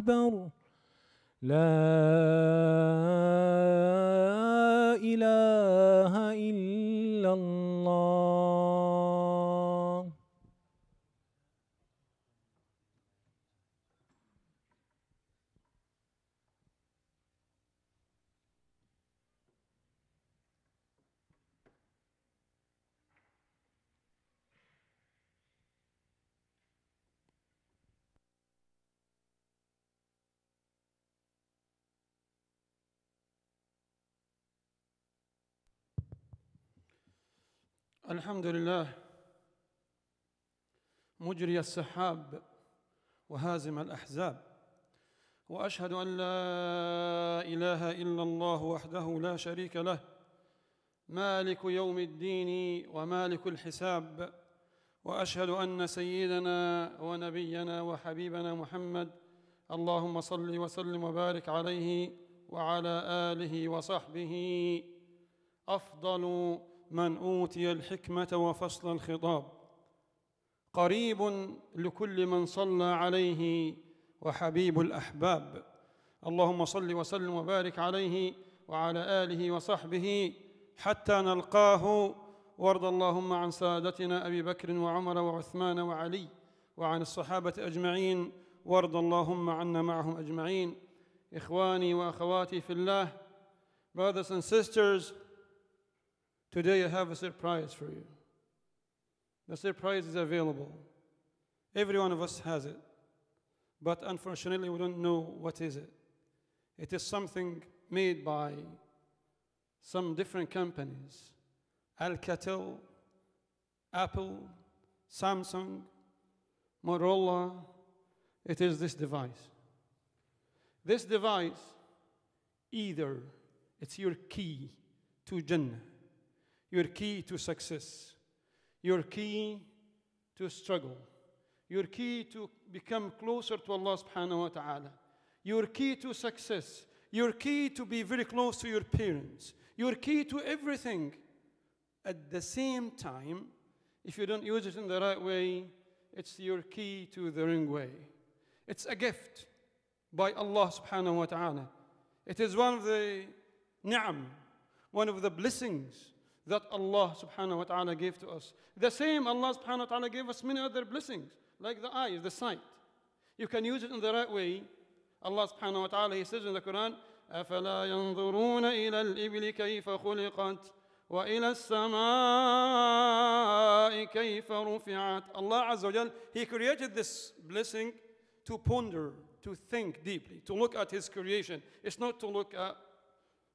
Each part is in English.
أكبر لا الحمد لله مجري السحاب وهازم الاحزاب واشهد ان لا اله الا الله وحده لا شريك له مالك يوم الدين ومالك الحساب واشهد ان سيدنا ونبينا وحبيبنا محمد اللهم صل وسلم وبارك عليه وعلى اله وصحبه افضل من اوتي الحكمه وفصل الخطاب قريب لكل من صلى عليه وحبيب الاحباب اللهم صل وسلم وبارك عليه وعلى اله وصحبه حتى نلقاه وارض اللهم عن سادتنا ابي بكر وعمر وعثمان وعلي وعن الصحابه اجمعين وارض اللهم عنا معهم اجمعين اخواني واخواتي في الله brothers and sisters Today I have a surprise for you. The surprise is available. Every one of us has it. But unfortunately, we don't know what is it. It is something made by some different companies. Alcatel, Apple, Samsung, Motorola. It is this device. This device, either it's your key to Jannah your key to success, your key to struggle, your key to become closer to Allah subhanahu wa ta'ala, your key to success, your key to be very close to your parents, your key to everything. At the same time, if you don't use it in the right way, it's your key to the wrong way. It's a gift by Allah subhanahu wa ta'ala. It is one of the ni'am, one of the blessings that Allah subhanahu wa ta'ala gave to us. The same Allah subhanahu wa ta'ala gave us many other blessings, like the eyes, the sight. You can use it in the right way. Allah subhanahu wa ta'ala, He says in the Quran, أَفَلَا يَنْظُرُونَ إِلَى الْإِبْلِ كَيْفَ خُلِقَتْ وإلى السماء كيف رفعت Allah Azza wa Jal, He created this blessing to ponder, to think deeply, to look at His creation. It's not to look at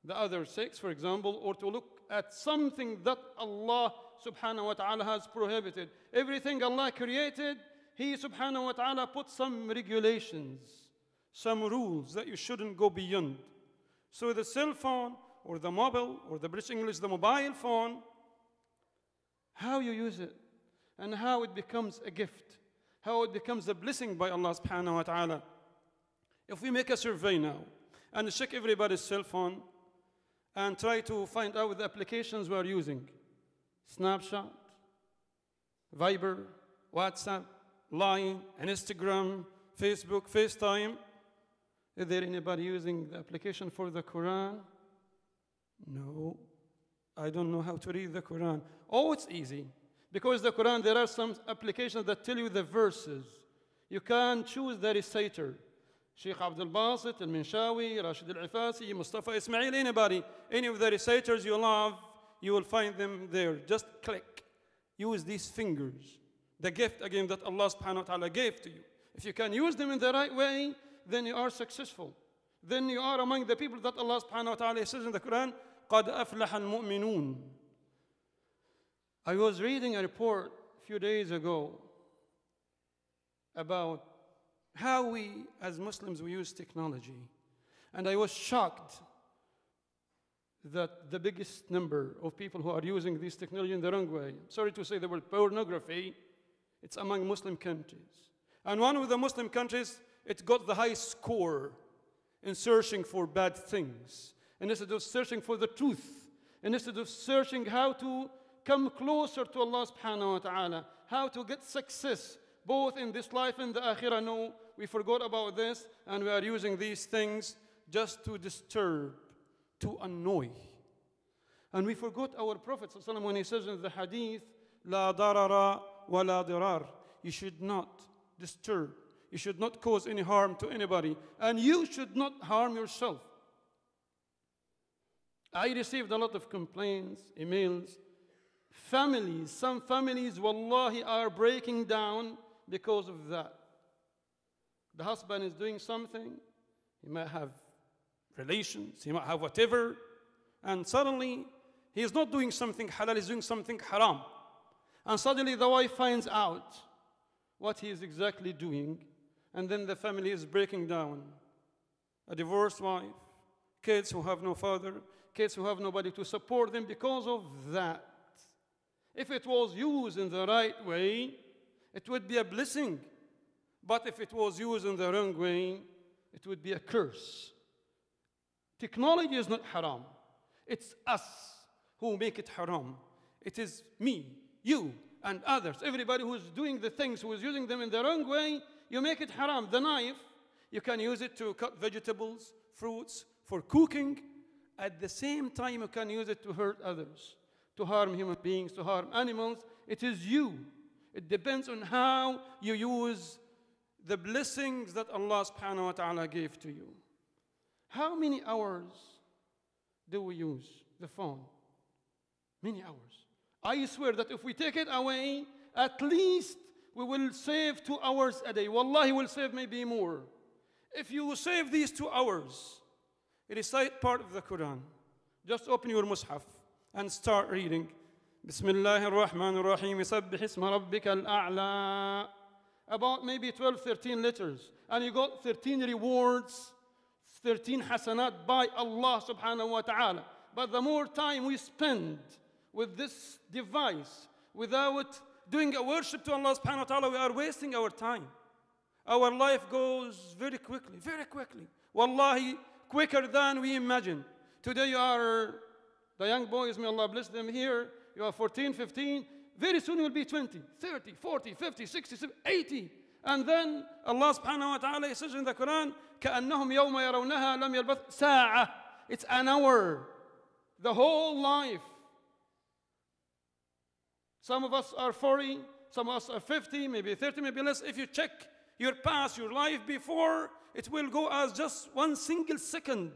the other sex, for example, or to look at something that Allah subhanahu wa ta'ala has prohibited. Everything Allah created, He subhanahu wa ta'ala put some regulations, some rules that you shouldn't go beyond. So the cell phone or the mobile or the British English, the mobile phone, how you use it and how it becomes a gift, how it becomes a blessing by Allah subhanahu wa ta'ala. If we make a survey now and check everybody's cell phone, and try to find out the applications we are using. Snapchat, Viber, WhatsApp, Line, Instagram, Facebook, FaceTime. Is there anybody using the application for the Quran? No. I don't know how to read the Quran. Oh, it's easy. Because the Quran, there are some applications that tell you the verses. You can choose the reciter. Sheikh Abdul Basit, Al-Minshawi, Rashid Al-Ifasi, Mustafa Ismail, anybody, any of the reciters you love, you will find them there. Just click. Use these fingers. The gift, again, that Allah subhanahu wa ta'ala gave to you. If you can use them in the right way, then you are successful. Then you are among the people that Allah subhanahu wa ta'ala says in the Quran, "Qad Aflahan mu'minun. I was reading a report a few days ago about how we, as Muslims, we use technology. And I was shocked that the biggest number of people who are using this technology in the wrong way, sorry to say the word pornography, it's among Muslim countries. And one of the Muslim countries, it got the highest score in searching for bad things, and instead of searching for the truth, instead of searching how to come closer to Allah subhanahu wa ta'ala, how to get success both in this life and the akhirah. No, we forgot about this, and we are using these things just to disturb, to annoy. And we forgot our Prophet ﷺ when he says in the hadith, La darara wa la dirar. You should not disturb. You should not cause any harm to anybody. And you should not harm yourself. I received a lot of complaints, emails. Families, some families, wallahi, are breaking down because of that. The husband is doing something, he might have relations, he might have whatever, and suddenly he is not doing something halal, he's doing something haram. And suddenly the wife finds out what he is exactly doing, and then the family is breaking down. A divorced wife, kids who have no father, kids who have nobody to support them because of that. If it was used in the right way, it would be a blessing. But if it was used in the wrong way, it would be a curse. Technology is not haram. It's us who make it haram. It is me, you, and others. Everybody who's doing the things, who is using them in the wrong way, you make it haram. The knife, you can use it to cut vegetables, fruits, for cooking. At the same time, you can use it to hurt others, to harm human beings, to harm animals. It is you. It depends on how you use the blessings that Allah subhanahu wa ta'ala gave to you. How many hours do we use the phone? Many hours. I swear that if we take it away, at least we will save two hours a day. Wallahi, will save maybe more. If you save these two hours, recite part of the Quran. Just open your mushaf and start reading. بسم rahman الرحمن rahim سبح Rabbika al-A'la about maybe 12, 13 letters, and you got 13 rewards, 13 hasanat by Allah subhanahu wa ta'ala. But the more time we spend with this device without doing a worship to Allah subhanahu wa ta'ala, we are wasting our time. Our life goes very quickly, very quickly. Wallahi, quicker than we imagine. Today you are the young boys, may Allah bless them here. You are 14, 15, very soon you will be 20, 30, 40, 50, 60, 70, 80. And then Allah subhanahu wa ta'ala says in the Quran, كَأَنَّهُمْ يَوْمَ يَرَوْنَهَا لَمْ يَلْبَثْ سَاعَةً It's an hour. The whole life. Some of us are 40, some of us are 50, maybe 30, maybe less. If you check your past, your life before, it will go as just one single second,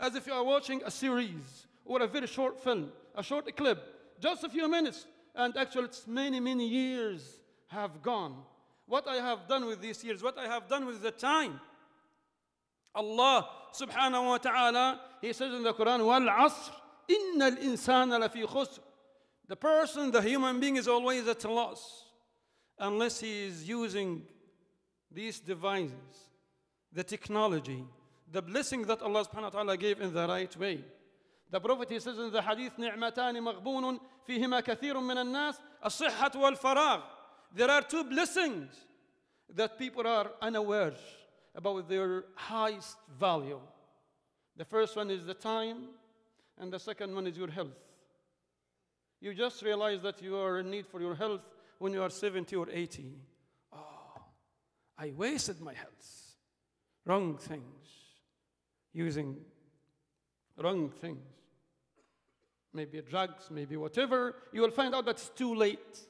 as if you are watching a series or a very short film, a short clip, just a few minutes and actually it's many, many years have gone. What I have done with these years, what I have done with the time. Allah subhanahu wa ta'ala, He says in the Quran, Wal asr, inna al insana lafi khusr. The person, the human being is always at a loss unless he is using these devices, the technology, the blessing that Allah subhanahu wa ta'ala gave in the right way. The Prophet he says in the hadith, نعمتان مغبون فيهما كثير من الناس الصحة والفراغ. There are two blessings that people are unaware about their highest value. The first one is the time, and the second one is your health. You just realize that you are in need for your health when you are 70 or 80. Oh, I wasted my health. Wrong things. Using wrong things maybe drugs, maybe whatever, you will find out that's too late.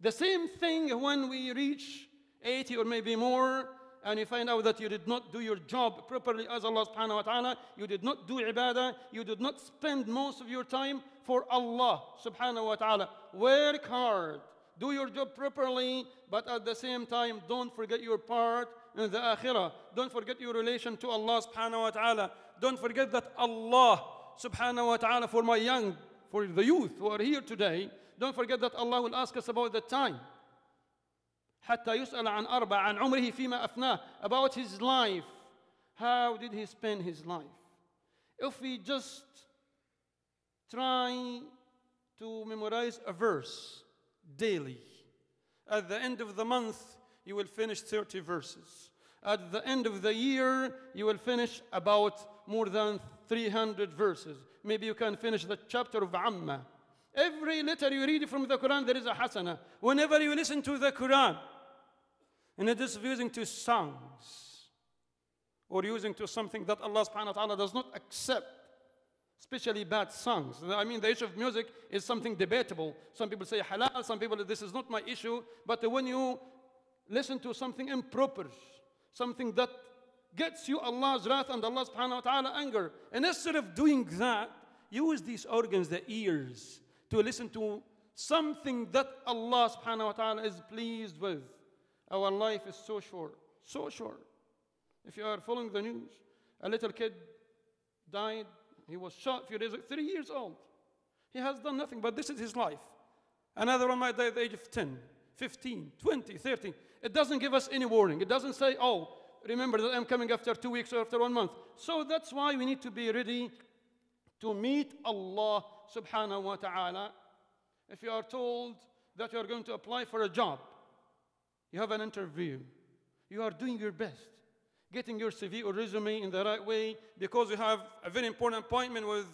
The same thing when we reach 80 or maybe more, and you find out that you did not do your job properly as Allah subhanahu wa ta'ala, you did not do ibadah, you did not spend most of your time for Allah subhanahu wa ta'ala. Work hard, do your job properly, but at the same time, don't forget your part in the akhirah. Don't forget your relation to Allah subhanahu wa ta'ala. Don't forget that Allah subhanahu wa ta'ala for my young for the youth who are here today, don't forget that Allah will ask us about the time. حتى يسأل عن أربع عن عمره فيما أفناه about his life how did he spend his life if we just try to memorize a verse daily at the end of the month you will finish 30 verses at the end of the year you will finish about more than 300 verses Maybe you can finish the chapter of Amma. Every letter you read from the Quran, there is a hasana. Whenever you listen to the Quran, and it is using to songs or using to something that Allah subhanahu wa ta'ala does not accept, especially bad songs. I mean, the issue of music is something debatable. Some people say halal, some people, this is not my issue. But when you listen to something improper, something that gets you Allah's wrath and Allah's subhanahu wa ta'ala anger. And instead of doing that, use these organs, the ears, to listen to something that Allah subhanahu wa ta'ala is pleased with. Our life is so short, so short. If you are following the news, a little kid died, he was shot a few days ago, three years old. He has done nothing, but this is his life. Another one might die at the age of 10, 15, 20, 30. It doesn't give us any warning. It doesn't say, oh, remember that I'm coming after two weeks or after one month. So that's why we need to be ready to meet Allah subhanahu wa ta'ala. If you are told that you are going to apply for a job, you have an interview, you are doing your best, getting your CV or resume in the right way because you have a very important appointment with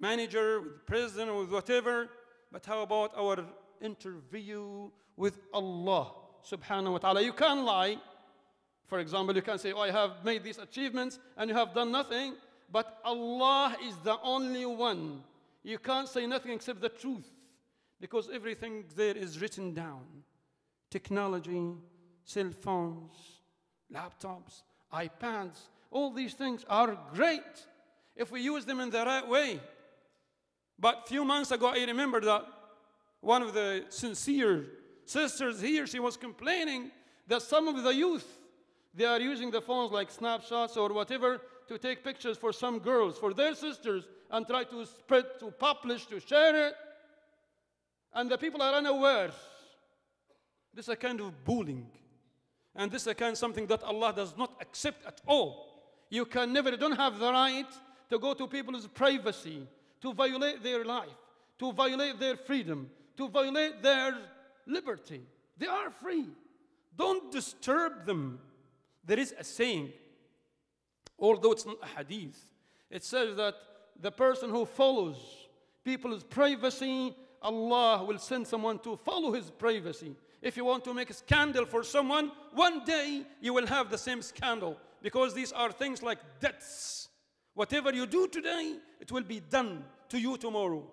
manager, with president, with whatever. But how about our interview with Allah subhanahu wa ta'ala? You can't lie. For example, you can say, oh, I have made these achievements and you have done nothing, but Allah is the only one. You can't say nothing except the truth because everything there is written down technology, cell phones, laptops, iPads, all these things are great if we use them in the right way. But a few months ago, I remember that one of the sincere sisters here, she was complaining that some of the youth they are using the phones like snapshots or whatever to take pictures for some girls, for their sisters, and try to spread, to publish, to share it. And the people are unaware. This is a kind of bullying. And this is a kind of something that Allah does not accept at all. You can never, you don't have the right to go to people's privacy, to violate their life, to violate their freedom, to violate their liberty. They are free. Don't disturb them. There is a saying, although it's not a hadith, it says that the person who follows people's privacy, Allah will send someone to follow his privacy. If you want to make a scandal for someone, one day you will have the same scandal because these are things like debts. Whatever you do today, it will be done to you tomorrow.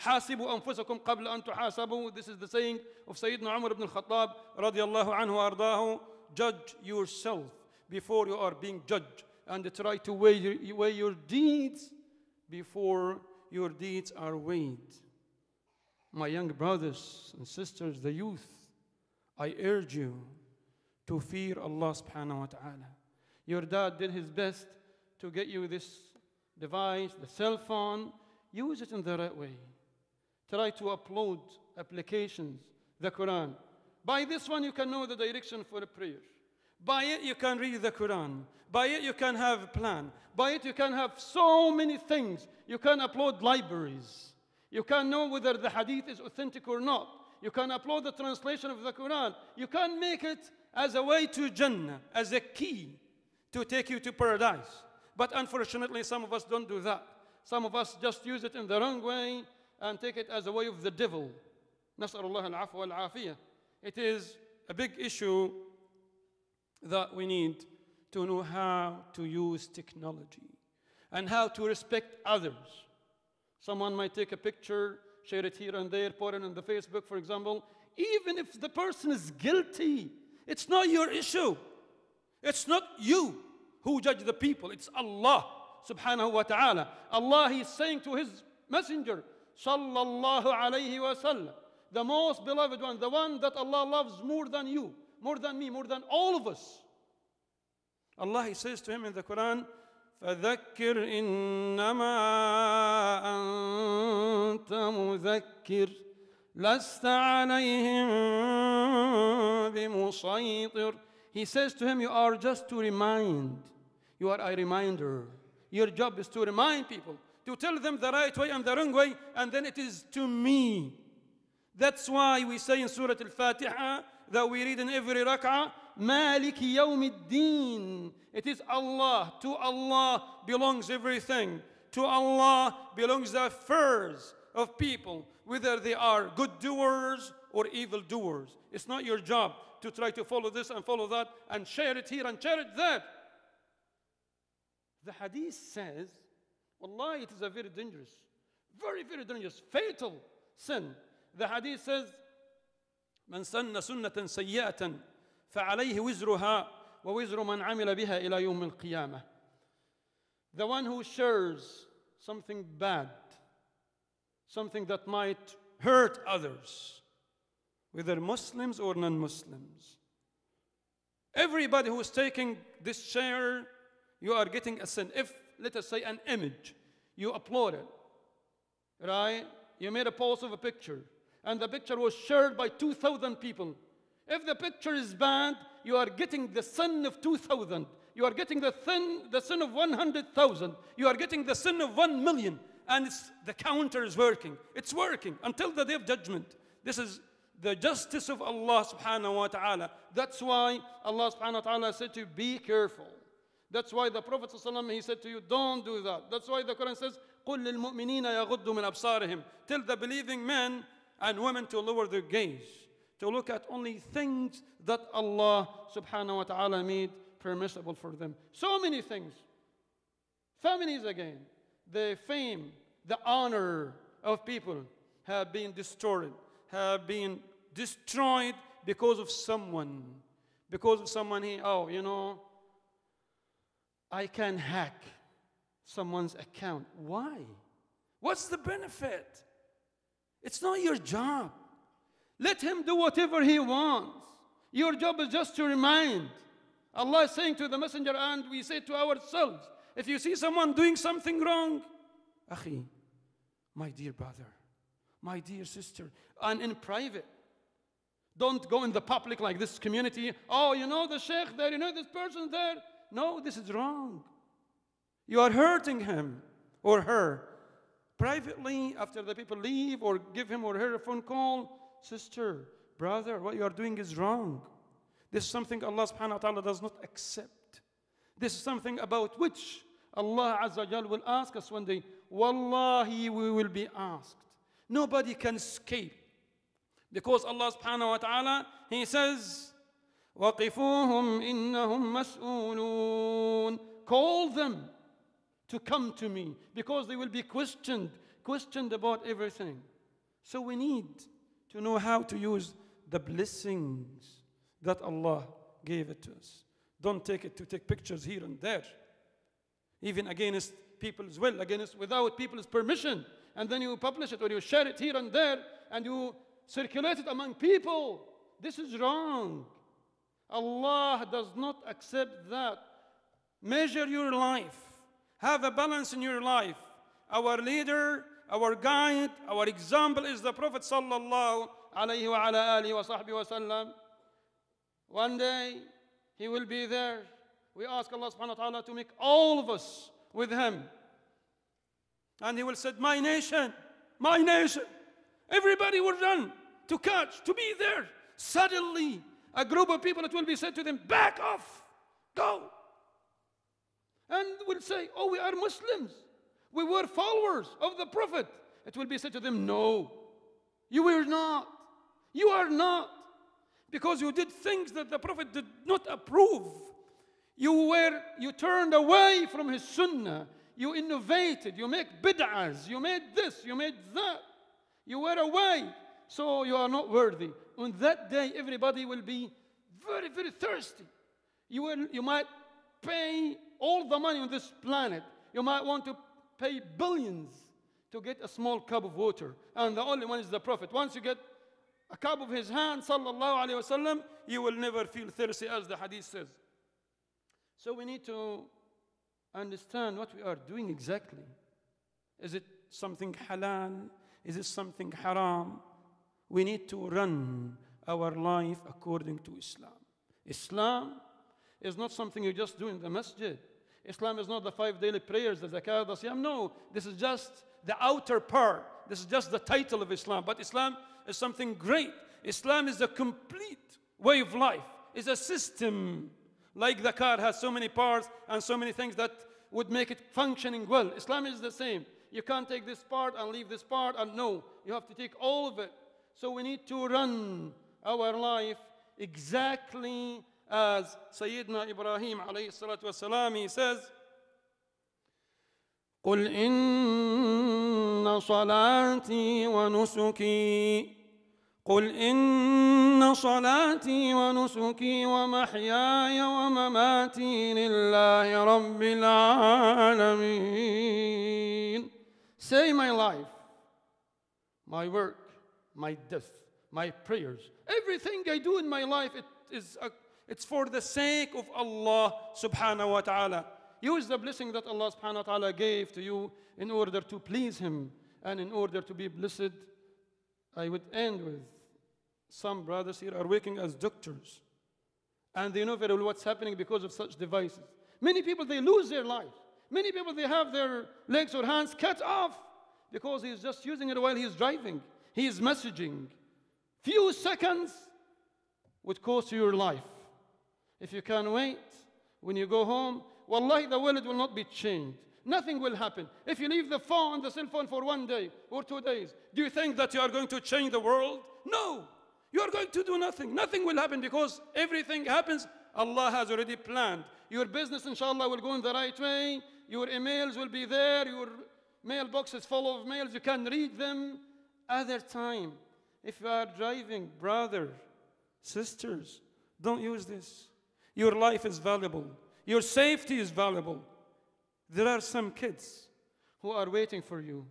حاسبوا أنفسكم قبل أن تحاسبوا This is the saying of Sayyidina Umar ibn al-Khattab رضي الله عنه وأرضاه judge yourself before you are being judged and try to weigh your, weigh your deeds before your deeds are weighed. My young brothers and sisters, the youth, I urge you to fear Allah subhanahu wa ta'ala. Your dad did his best to get you this device, the cell phone. Use it in the right way. Try to upload applications, the Quran, by this one, you can know the direction for a prayer. By it, you can read the Quran. By it, you can have a plan. By it, you can have so many things. You can upload libraries. You can know whether the hadith is authentic or not. You can upload the translation of the Quran. You can make it as a way to Jannah, as a key to take you to paradise. But unfortunately, some of us don't do that. Some of us just use it in the wrong way and take it as a way of the devil. نسأل الله العفو والعافية it is a big issue that we need to know how to use technology and how to respect others. Someone might take a picture, share it here and there, put it on the Facebook, for example. Even if the person is guilty, it's not your issue. It's not you who judge the people. It's Allah subhanahu wa ta'ala. Allah is saying to his messenger, sallallahu alayhi wa sallam, the most beloved one, the one that Allah loves more than you, more than me, more than all of us. Allah he says to him in the Quran, فذكر إنما أنت مذكر لست عليهم بمسيطر He says to him, you are just to remind. You are a reminder. Your job is to remind people, to tell them the right way and the wrong way, and then it is to me that's why we say in Surah Al-Fatiha that we read in every rak'ah, Malik Yawmiddin. It is Allah. To Allah belongs everything. To Allah belongs the affairs of people, whether they are good doers or evil doers. It's not your job to try to follow this and follow that and share it here and share it there. The hadith says, Allah, it is a very dangerous, very, very dangerous, fatal sin the hadith says, من سن سنة سيئة فعليه وزرها ووزر من عمل بها إلى يوم القيامة. The one who shares something bad, something that might hurt others, whether Muslims or non Muslims. Everybody who is taking this share, you are getting a sin. If, let us say, an image, you upload it, right? You made a post of a picture and the picture was shared by 2,000 people. If the picture is banned, you are getting the sin of 2,000. You are getting the, thin, the sin of 100,000. You are getting the sin of 1 million. And the counter is working. It's working until the day of judgment. This is the justice of Allah subhanahu wa ta'ala. That's why Allah subhanahu wa ta'ala said to you, be careful. That's why the Prophet he said to you, don't do that. That's why the Quran says, قُلْ لِلْمُؤْمِنِينَ يَغُضُّ مِنْ أَبْصَارِهِمْ Tell the believing men and women to lower their gaze, to look at only things that Allah subhanahu wa ta'ala made permissible for them. So many things. Families again, the fame, the honor of people have been distorted, have been destroyed because of someone. Because of someone he, oh, you know, I can hack someone's account. Why? What's the benefit? It's not your job. Let him do whatever he wants. Your job is just to remind. Allah is saying to the messenger, and we say to ourselves, if you see someone doing something wrong, Akhi, my dear brother, my dear sister, and in private. Don't go in the public like this community. Oh, you know the sheikh there, you know this person there. No, this is wrong. You are hurting him or her privately after the people leave or give him or her a phone call, sister, brother, what you are doing is wrong. This is something Allah subhanahu wa ta'ala does not accept. This is something about which Allah Azza will ask us one day. Wallahi, we will be asked. Nobody can escape. Because Allah subhanahu wa ta'ala, He says, وَقِفُوهُمْ إِنَّهُمْ مسؤولون." Call them to come to me because they will be questioned, questioned about everything. So we need to know how to use the blessings that Allah gave it to us. Don't take it to take pictures here and there, even against people's will, against without people's permission. And then you publish it or you share it here and there and you circulate it among people. This is wrong. Allah does not accept that. Measure your life have a balance in your life. Our leader, our guide, our example is the Prophet sallallahu alayhi wa sahbihi wa sallam. One day, he will be there. We ask Allah subhanahu wa ta'ala to make all of us with him. And he will say, my nation, my nation. Everybody will run to catch, to be there. Suddenly, a group of people, it will be said to them, back off, go and will say, Oh, we are Muslims. We were followers of the Prophet. It will be said to them, No, you were not. You are not. Because you did things that the Prophet did not approve. You were, you turned away from his sunnah. You innovated. You make bid'ahs. You made this. You made that. You were away. So you are not worthy. On that day, everybody will be very, very thirsty. You, will, you might pay all the money on this planet. You might want to pay billions to get a small cup of water. And the only one is the Prophet. Once you get a cup of his hand, sallallahu alayhi wasallam, you will never feel thirsty, as the hadith says. So we need to understand what we are doing exactly. Is it something halal? Is it something haram? We need to run our life according to Islam. Islam is not something you just do in the masjid. Islam is not the five daily prayers, the zakah, the siyam. No, this is just the outer part. This is just the title of Islam. But Islam is something great. Islam is a complete way of life, it's a system. Like the car has so many parts and so many things that would make it functioning well. Islam is the same. You can't take this part and leave this part, and no, you have to take all of it. So we need to run our life exactly as Sayyidina Ibrahim alayhi salatu wasalam, he says, قل إن صلاتي ونسكي قل إن صلاتي ونسكي ومحياي ومماتي لله رب العالمين Say my life, my work, my death, my prayers, everything I do in my life it is a it's for the sake of Allah subhanahu wa ta'ala. Use the blessing that Allah subhanahu wa ta'ala gave to you in order to please Him and in order to be blessed. I would end with some brothers here are working as doctors and they know very well what's happening because of such devices. Many people, they lose their life. Many people, they have their legs or hands cut off because he's just using it while he's driving. He is messaging. Few seconds would cost you your life. If you can not wait, when you go home, wallahi, the world will not be changed. Nothing will happen. If you leave the phone, the cell phone for one day or two days, do you think that you are going to change the world? No. You are going to do nothing. Nothing will happen because everything happens. Allah has already planned. Your business, inshallah, will go in the right way. Your emails will be there. Your mailbox is full of mails. You can read them. Other time, if you are driving, brother, sisters, don't use this. Your life is valuable. Your safety is valuable. There are some kids who are waiting for you.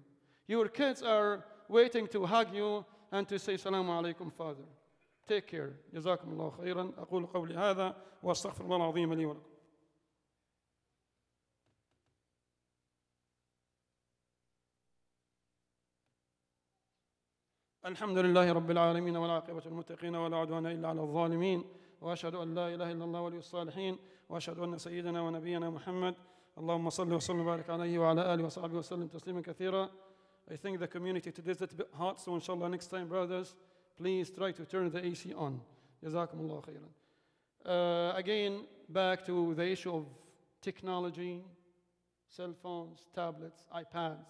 Your kids are waiting to hug you and to say, Salaam alaikum, Father. Take care. جزاكم الله خيرا. أقول قولي هذا وأستغفر الله العظيم لي ولكم. الحمد لله رب العالمين والعاقبة للمتقين ولا عدوان إلا على الظالمين واشهد ان لا اله الا الله ولي الصالحين واشهد ان سيدنا ونبينا محمد اللهم صل وسلم وبارك عليه وعلى اله وصحبه وسلم تسليما كثيرا I think the community today is a bit hot, so inshallah next time, brothers, please try to turn the AC on. Jazakumullah khairan. Uh, again, back to the issue of technology, cell phones, tablets, iPads,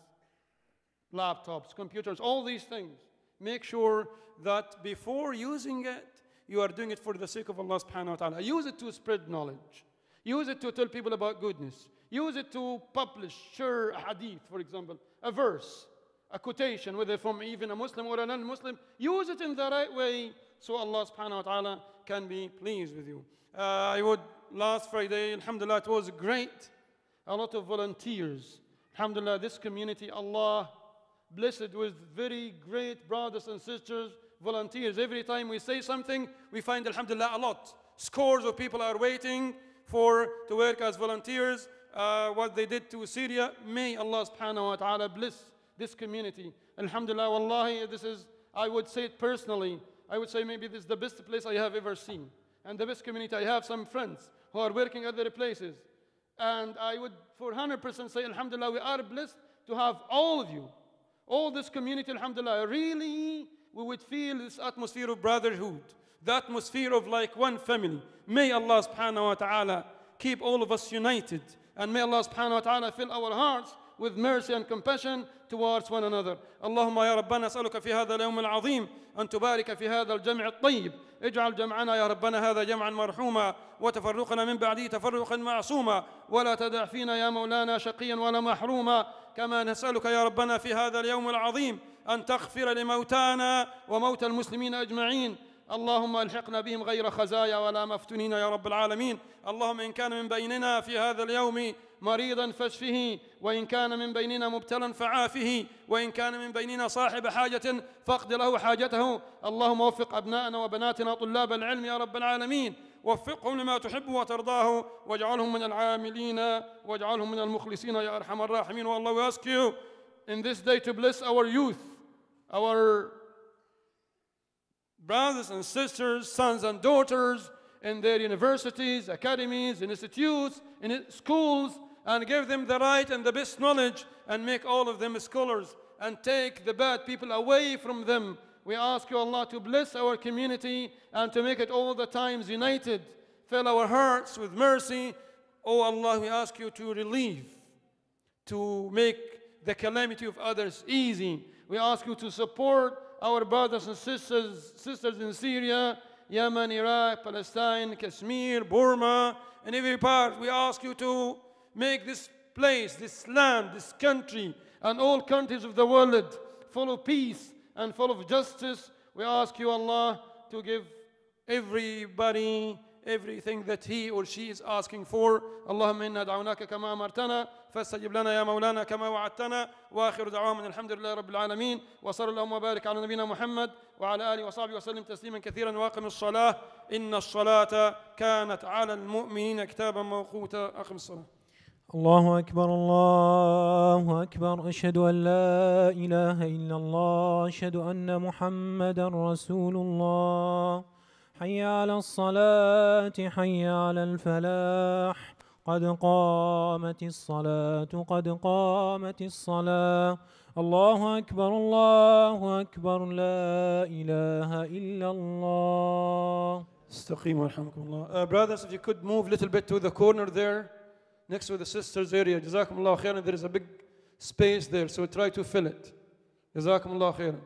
laptops, computers, all these things. Make sure that before using it, you are doing it for the sake of Allah subhanahu wa ta'ala. Use it to spread knowledge. Use it to tell people about goodness. Use it to publish, share a hadith, for example, a verse, a quotation, whether from even a Muslim or a non-Muslim. Use it in the right way so Allah subhanahu wa ta'ala can be pleased with you. Uh, I would, last Friday, alhamdulillah, it was great. A lot of volunteers. Alhamdulillah, this community, Allah blessed with very great brothers and sisters volunteers. Every time we say something, we find, alhamdulillah, a lot. Scores of people are waiting for to work as volunteers. Uh, what they did to Syria, may Allah subhanahu wa ta'ala bless this community. Alhamdulillah, wallahi, this is, I would say it personally, I would say maybe this is the best place I have ever seen. And the best community, I have some friends who are working at their places. And I would for 100% say, Alhamdulillah, we are blessed to have all of you. All this community, Alhamdulillah, really we would feel this atmosphere of brotherhood, the atmosphere of like one family. May Allah subhanahu wa ta'ala keep all of us united and may Allah subhanahu wa ta'ala fill our hearts with mercy and compassion towards one another اللهم يا ربنا نسألك في هذا اليوم العظيم أن تبارك في هذا الجمع الطيب اجعل جمعنا يا ربنا هذا جمعا مرحوما وتفرقنا من بعده تفرقا معصوما ولا تدع فينا يا مولانا شقيا ولا محروما كما نسألك يا ربنا في هذا اليوم العظيم أن تغفر لموتانا وموتى المسلمين أجمعين اللهم الحقنا بهم غير خزايا ولا مفتونين يا رب العالمين اللهم إن كان من بيننا في هذا اليوم مريضا فاشفه وإن كان من بيننا مبتلا فعافه وإن كان من بيننا صاحب حاجة فاقض له حاجته اللهم وفق أبناءنا وبناتنا طلاب العلم يا رب العالمين وفقهم لما تحب وترضاه واجعلهم من العاملين واجعلهم من المخلصين يا أرحم الراحمين والله we ask you in this day to bless our youth our brothers and sisters, sons and daughters in their universities, academies, institutes, in schools, and give them the right and the best knowledge and make all of them scholars and take the bad people away from them. We ask you, Allah, to bless our community and to make it all the times united. Fill our hearts with mercy. O oh Allah, we ask you to relieve, to make the calamity of others easy, we ask you to support our brothers and sisters, sisters in Syria, Yemen, Iraq, Palestine, Kashmir, Burma, and every part. We ask you to make this place, this land, this country, and all countries of the world full of peace and full of justice. We ask you, Allah, to give everybody everything that he or she is asking for اللهم إنا دعوناك كما أمرتنا فاستجب لنا يا مولانا كما وعدتنا وآخر دعوانا الحمد لله رب العالمين وصلى اللهم وبارك على نبينا محمد وعلى آله وصحبه وسلم تسليما كثيرا واقم الصلاة إن الصلاة كانت على المؤمنين كتابا موقوتا أقم الصلاة الله أكبر الله أكبر أشهد أن لا إله إلا الله أشهد أن محمدا رسول الله حي على الصلاة حي على الفلاح قد قامت الصلاة قد قامت الصلاة الله أكبر الله أكبر لا إله إلا الله استقيموا رحمكم الله uh, brothers if you could move a little bit to the corner there next to the sisters area جزاكم الله خيرا there is a big space there so try to fill it جزاكم الله خيرا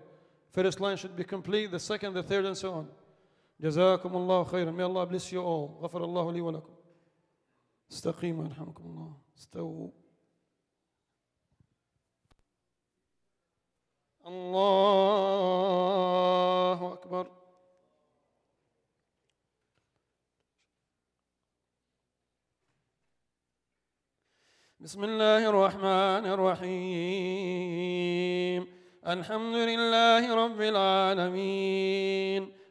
first line should be complete the second the third and so on جزاكم الله خيرا may Allah bless you all غفر الله لي ولكم استقيموا يرحمكم الله استووا الله أكبر بسم الله الرحمن الرحيم الحمد لله رب العالمين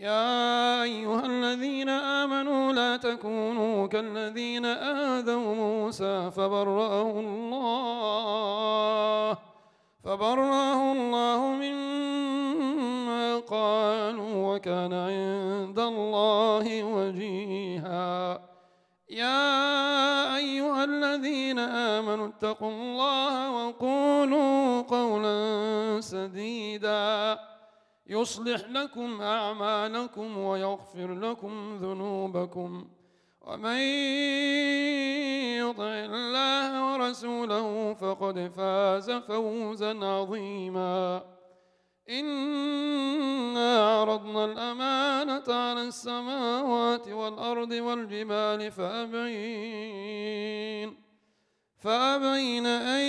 يا أيها الذين آمنوا لا تكونوا كالذين آذوا موسى فبرأه الله فبرأه الله مما قالوا وكان عند الله وجيها يا أيها الذين آمنوا اتقوا الله وقولوا قولا سديداً يصلح لكم أعمالكم ويغفر لكم ذنوبكم ومن يطع الله ورسوله فقد فاز فوزا عظيما إنا عرضنا الأمانة على السماوات والأرض والجبال فأبين فأبين أن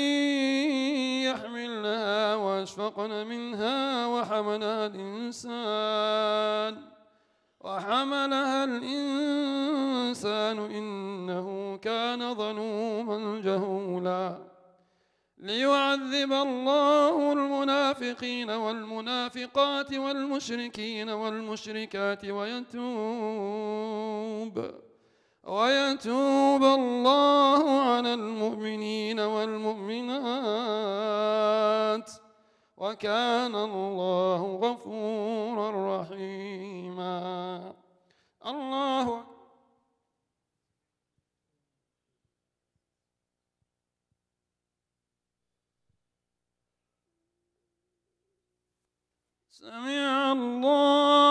يحملنها وأشفقن منها وحملها الإنسان وحملها الإنسان إنه كان ظلوما جهولا ليعذب الله المنافقين والمنافقات والمشركين والمشركات ويتوب ويتوب الله على المؤمنين والمؤمنات وكان الله غفورا رحيما الله سمع الله